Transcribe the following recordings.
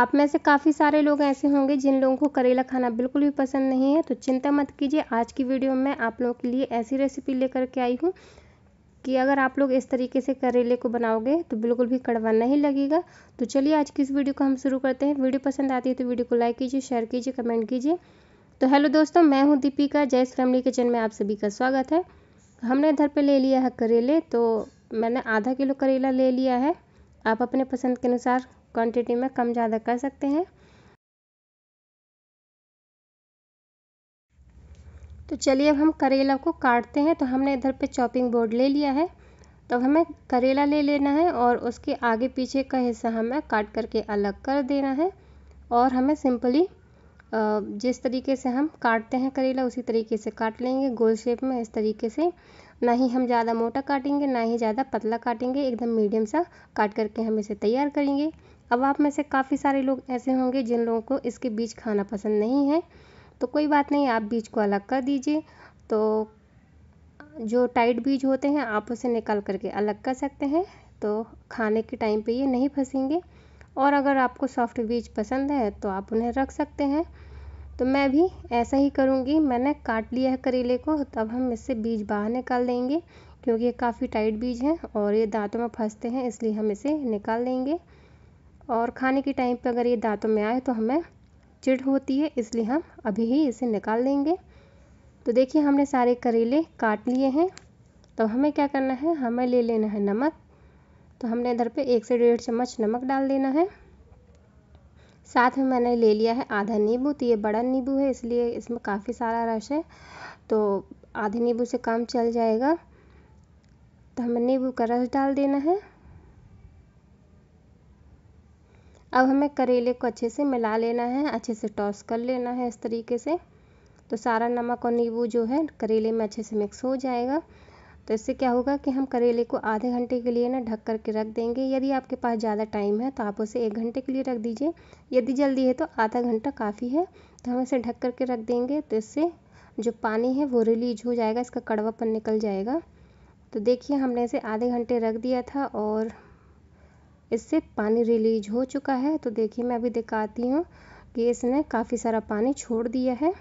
आप में से काफ़ी सारे लोग ऐसे होंगे जिन लोगों को करेला खाना बिल्कुल भी पसंद नहीं है तो चिंता मत कीजिए आज की वीडियो में आप लोगों के लिए ऐसी रेसिपी लेकर के आई हूँ कि अगर आप लोग इस तरीके से करेले को बनाओगे तो बिल्कुल भी कड़वा नहीं लगेगा तो चलिए आज की इस वीडियो को हम शुरू करते हैं वीडियो पसंद आती है तो वीडियो को लाइक कीजिए शेयर कीजिए कमेंट कीजिए तो हेलो दोस्तों मैं हूँ दीपिका जयस फैमिली किचन में आप सभी का स्वागत है हमने इधर पर ले लिया है करेले तो मैंने आधा किलो करेला ले लिया है आप अपने पसंद के अनुसार क्वांटिटी में कम ज़्यादा कर सकते हैं तो चलिए अब हम करेला को काटते हैं तो हमने इधर पे चॉपिंग बोर्ड ले लिया है तो हमें करेला ले लेना है और उसके आगे पीछे का हिस्सा हमें काट करके अलग कर देना है और हमें सिंपली जिस तरीके से हम काटते हैं करेला उसी तरीके से काट लेंगे गोल शेप में इस तरीके से ना ही हम ज़्यादा मोटा काटेंगे ना ही ज़्यादा पतला काटेंगे एकदम मीडियम सा काट करके हम इसे तैयार करेंगे अब आप में से काफ़ी सारे लोग ऐसे होंगे जिन लोगों को इसके बीज खाना पसंद नहीं है तो कोई बात नहीं आप बीज को अलग कर दीजिए तो जो टाइट बीज होते हैं आप उसे निकाल करके अलग कर सकते हैं तो खाने के टाइम पे ये नहीं फंसेंगे और अगर आपको सॉफ्ट बीज पसंद है तो आप उन्हें रख सकते हैं तो मैं भी ऐसा ही करूँगी मैंने काट लिया है करेले को तब हम इससे बीज बाहर निकाल देंगे क्योंकि ये काफ़ी टाइट बीज हैं और ये दांतों में फंसते हैं इसलिए हम इसे निकाल देंगे और खाने के टाइम पे अगर ये दांतों में आए तो हमें चिड़ होती है इसलिए हम अभी ही इसे निकाल लेंगे तो देखिए हमने सारे करेले काट लिए हैं तो हमें क्या करना है हमें ले लेना है नमक तो हमने इधर पे एक से डेढ़ चम्मच नमक डाल देना है साथ में मैंने ले लिया है आधा नींबू तो ये बड़ा नींबू है इसलिए इसमें काफ़ी सारा रस है तो आधे नींबू से काम चल जाएगा तो हमें नींबू का रस डाल देना है अब हमें करेले को अच्छे से मिला लेना है अच्छे से टॉस कर लेना है इस तरीके से तो सारा नमक और नींबू जो है करेले में अच्छे से मिक्स हो जाएगा तो इससे क्या होगा कि हम करेले को आधे घंटे के लिए ना ढक कर के रख देंगे यदि आपके पास ज़्यादा टाइम है तो आप उसे एक घंटे के लिए रख दीजिए यदि जल्दी है तो आधा घंटा काफ़ी है तो हम इसे ढक कर के रख देंगे तो इससे जो पानी है वो रिलीज हो जाएगा इसका कड़वापन निकल जाएगा तो देखिए हमने इसे आधे घंटे रख दिया था और इससे पानी रिलीज हो चुका है तो देखिए मैं अभी दिखाती हूँ कि इसने काफ़ी सारा पानी छोड़ दिया है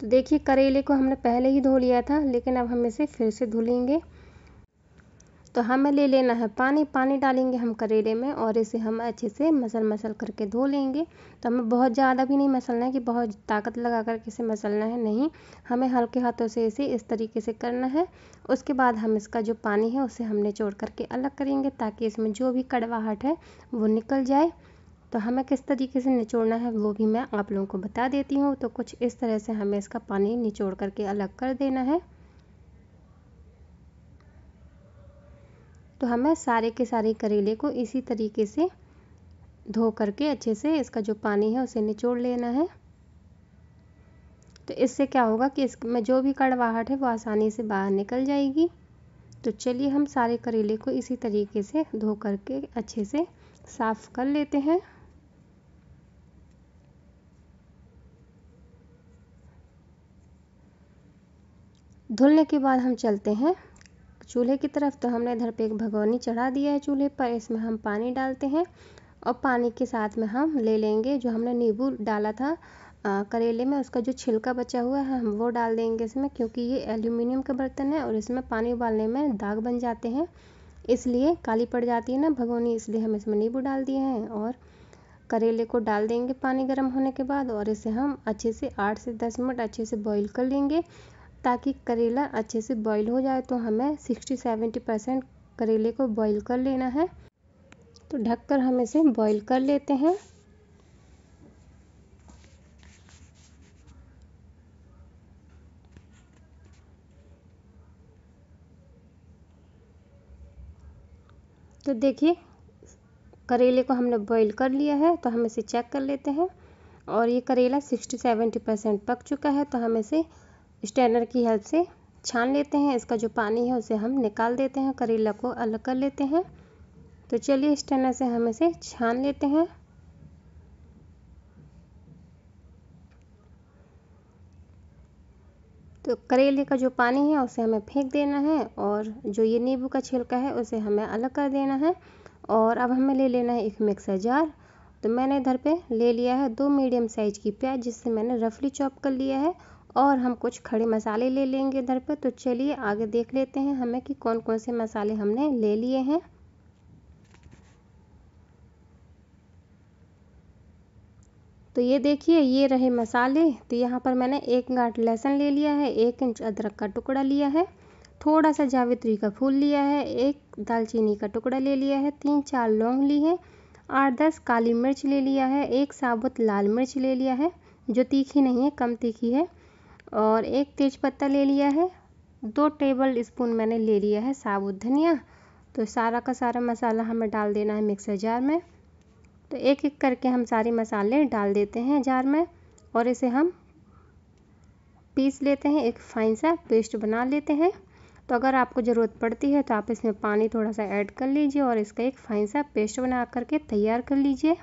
तो देखिए करेले को हमने पहले ही धो लिया था लेकिन अब हम इसे फिर से धुलेंगे तो हमें ले लेना है पानी पानी डालेंगे हम करेले में और इसे हम अच्छे से मसल मसल करके धो लेंगे तो हमें बहुत ज़्यादा भी नहीं मसलना है कि बहुत ताकत लगा करके इसे मसलना है नहीं हमें हल्के हाथों से इसे इस तरीके से करना है उसके बाद हम इसका जो पानी है उसे हम निचोड़ करके अलग करेंगे ताकि इसमें जो भी कड़वाहट है वो निकल जाए तो हमें किस तरीके से निचोड़ना है वो भी मैं आप लोगों को बता देती हूँ तो कुछ इस तरह से हमें इसका पानी निचोड़ करके अलग कर देना है तो हमें सारे के सारे करेले को इसी तरीके से धो करके अच्छे से इसका जो पानी है उसे निचोड़ लेना है तो इससे क्या होगा कि इसमें जो भी कड़वाहट है वो आसानी से बाहर निकल जाएगी तो चलिए हम सारे करेले को इसी तरीके से धो करके अच्छे से साफ़ कर लेते हैं धुलने के बाद हम चलते हैं चूल्हे की तरफ तो हमने इधर पे एक भगवानी चढ़ा दिया है चूल्हे पर इसमें हम पानी डालते हैं और पानी के साथ में हम ले लेंगे जो हमने नींबू डाला था आ, करेले में उसका जो छिलका बचा हुआ है हम वो डाल देंगे इसमें क्योंकि ये एल्यूमिनियम का बर्तन है और इसमें पानी उबालने में दाग बन जाते हैं इसलिए काली पड़ जाती है ना भगोनी इसलिए हम इसमें नींबू डाल दिए हैं और करेले को डाल देंगे पानी गर्म होने के बाद और इसे हम अच्छे से आठ से दस मिनट अच्छे से बॉईल कर लेंगे ताकि करेला अच्छे से बॉईल हो जाए तो हमें 60-70 परसेंट करेले को बॉईल कर लेना है तो ढककर हम इसे बॉईल कर लेते हैं तो देखिए करेले को हमने बॉईल कर लिया है तो हम इसे चेक कर लेते हैं और ये करेला 60-70 परसेंट पक चुका है तो हम इसे स्टैनर की हेल्प से छान लेते हैं इसका जो पानी है उसे हम निकाल देते हैं करेला को अलग कर लेते हैं तो चलिए स्टैनर से हम इसे छान लेते हैं तो करेले का जो पानी है उसे हमें फेंक देना है और जो ये नींबू का छिलका है उसे हमें अलग कर देना है और अब हमें ले लेना है एक मिक्सर जार तो मैंने इधर पे ले लिया है दो मीडियम साइज़ की प्याज जिससे मैंने रफली चॉप कर लिया है और हम कुछ खड़े मसाले ले लेंगे इधर पे तो चलिए आगे देख लेते हैं हमें कि कौन कौन से मसाले हमने ले लिए हैं तो ये देखिए ये रहे मसाले तो यहाँ पर मैंने एक गांठ लहसुन ले लिया है एक इंच अदरक का टुकड़ा लिया है थोड़ा सा जावित्री का फूल लिया है एक दालचीनी का टुकड़ा ले लिया है तीन चार लौंग ली है आठ दस काली मिर्च ले लिया है एक साबुत लाल मिर्च ले लिया है जो तीखी नहीं है कम तीखी है और एक तेज पत्ता ले लिया है दो टेबल स्पून मैंने ले लिया है साबुत धनिया तो सारा का सारा मसाला हमें डाल देना है मिक्सर जार में तो एक एक करके हम सारे मसाले डाल देते हैं जार में और इसे हम पीस लेते हैं एक फाइन सा पेस्ट बना लेते हैं तो अगर आपको ज़रूरत पड़ती है तो आप इसमें पानी थोड़ा सा ऐड कर लीजिए और इसका एक फाइन सा पेस्ट बना करके तैयार कर लीजिए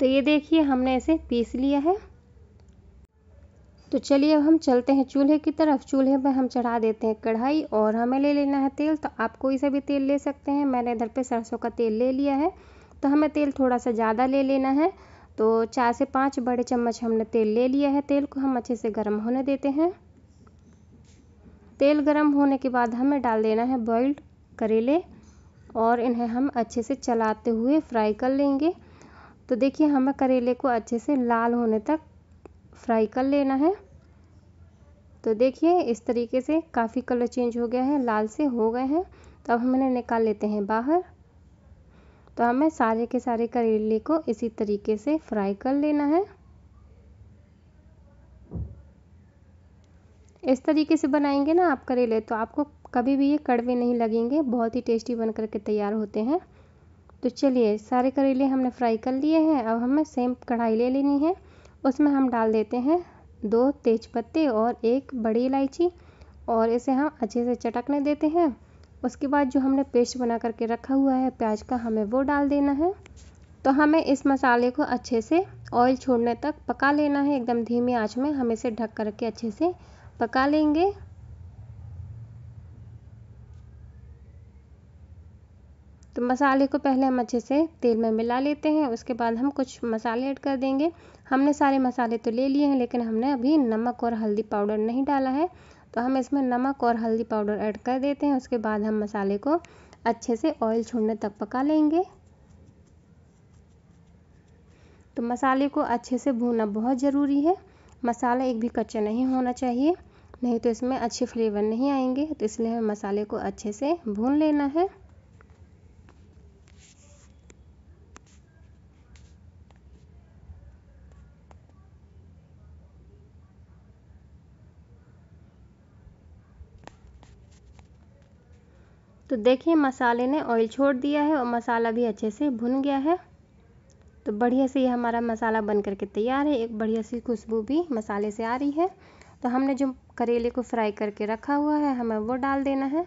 तो ये देखिए हमने इसे पीस लिया है तो चलिए अब हम चलते हैं चूल्हे की तरफ चूल्हे पर हम चढ़ा देते हैं कढ़ाई और हमें ले लेना है तेल तो आप कोई सा भी तेल ले सकते हैं मैंने इधर पे सरसों का तेल ले लिया है तो हमें तेल थोड़ा सा ज़्यादा ले लेना है तो चार से पाँच बड़े चम्मच हमने तेल ले लिया है तेल को हम अच्छे से गर्म होने देते हैं तेल गर्म होने के बाद हमें डाल देना है बॉइल्ड करेले और इन्हें हम अच्छे से चलाते हुए फ्राई कर लेंगे तो देखिए हमें करेले को अच्छे से लाल होने तक फ्राई कर लेना है तो देखिए इस तरीके से काफ़ी कलर चेंज हो गया है लाल से हो गए हैं तो अब हम इन्हें निकाल लेते हैं बाहर तो हमें सारे के सारे करेले को इसी तरीके से फ्राई कर लेना है इस तरीके से बनाएंगे ना आप करेले तो आपको कभी भी ये कड़वे नहीं लगेंगे बहुत ही टेस्टी बन के तैयार होते हैं तो चलिए सारे करेले हमने फ्राई कर लिए हैं अब हमें सेम कढ़ाई ले लेनी है उसमें हम डाल देते हैं दो तेज पत्ते और एक बड़ी इलायची और इसे हम अच्छे से चटकने देते हैं उसके बाद जो हमने पेस्ट बना करके रखा हुआ है प्याज का हमें वो डाल देना है तो हमें इस मसाले को अच्छे से ऑयल छोड़ने तक पका लेना है एकदम धीमी आंच में हम इसे ढक करके अच्छे से पका लेंगे तो मसाले को पहले हम अच्छे से तेल में मिला लेते हैं उसके बाद हम कुछ मसाले ऐड कर देंगे हमने सारे मसाले तो ले लिए हैं लेकिन हमने अभी नमक और हल्दी पाउडर नहीं डाला है तो हम इसमें नमक और हल्दी पाउडर ऐड कर देते हैं उसके बाद हम मसाले को अच्छे से ऑयल छोड़ने तक पका लेंगे तो मसाले को अच्छे से भूनना बहुत ज़रूरी है मसाला एक भी कच्चा नहीं होना चाहिए नहीं तो इसमें अच्छे फ्लेवर नहीं आएंगे तो इसलिए हमें मसाले को अच्छे से भून लेना है तो देखिए मसाले ने ऑयल छोड़ दिया है और मसाला भी अच्छे से भुन गया है तो बढ़िया से ये हमारा मसाला बन करके तैयार है एक बढ़िया सी खुशबू भी मसाले से आ रही है तो हमने जो करेले को फ्राई करके रखा हुआ है हमें वो डाल देना है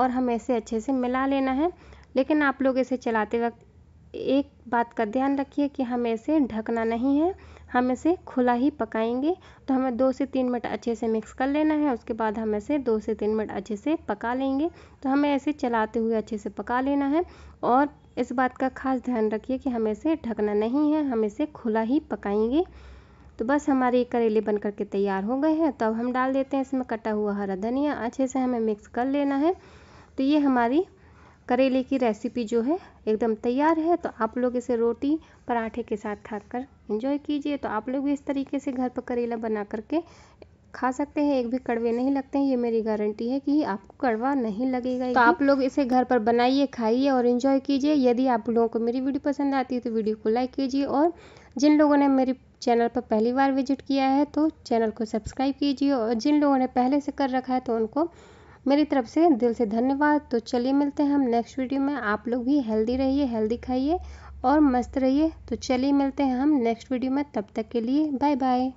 और हमें इसे अच्छे से मिला लेना है लेकिन आप लोग इसे चलाते वक्त एक बात का ध्यान रखिए कि हमें इसे ढकना नहीं है हम इसे खुला ही पकाएंगे तो हमें दो से तीन मिनट अच्छे से मिक्स कर लेना है उसके बाद हम इसे दो से तीन मिनट अच्छे से पका लेंगे तो हमें ऐसे चलाते हुए अच्छे से पका लेना है और इस बात का खास ध्यान रखिए कि हमें इसे ढकना नहीं है हम इसे खुला ही पकाएंगे तो बस हमारे करेले बन करके तैयार हो गए हैं तो अब हम डाल देते हैं इसमें कटा हुआ हरा धनिया अच्छे से हमें मिक्स कर लेना है तो ये हमारी करेले की रेसिपी जो है एकदम तैयार है तो आप लोग इसे रोटी पराठे के साथ खाकर एंजॉय कीजिए तो आप लोग भी इस तरीके से घर पर करेला बना करके खा सकते हैं एक भी कड़वे नहीं लगते हैं ये मेरी गारंटी है कि आपको कड़वा नहीं लगेगा तो आप लोग इसे घर पर बनाइए खाइए और इन्जॉय कीजिए यदि आप लोगों को मेरी वीडियो पसंद आती है तो वीडियो को लाइक कीजिए और जिन लोगों ने मेरी चैनल पर पहली बार विजिट किया है तो चैनल को सब्सक्राइब कीजिए और जिन लोगों ने पहले से कर रखा है तो उनको मेरी तरफ से दिल से धन्यवाद तो चलिए मिलते हैं हम नेक्स्ट वीडियो में आप लोग भी हेल्दी रहिए हेल्दी खाइए और मस्त रहिए तो चलिए मिलते हैं हम नेक्स्ट वीडियो में तब तक के लिए बाय बाय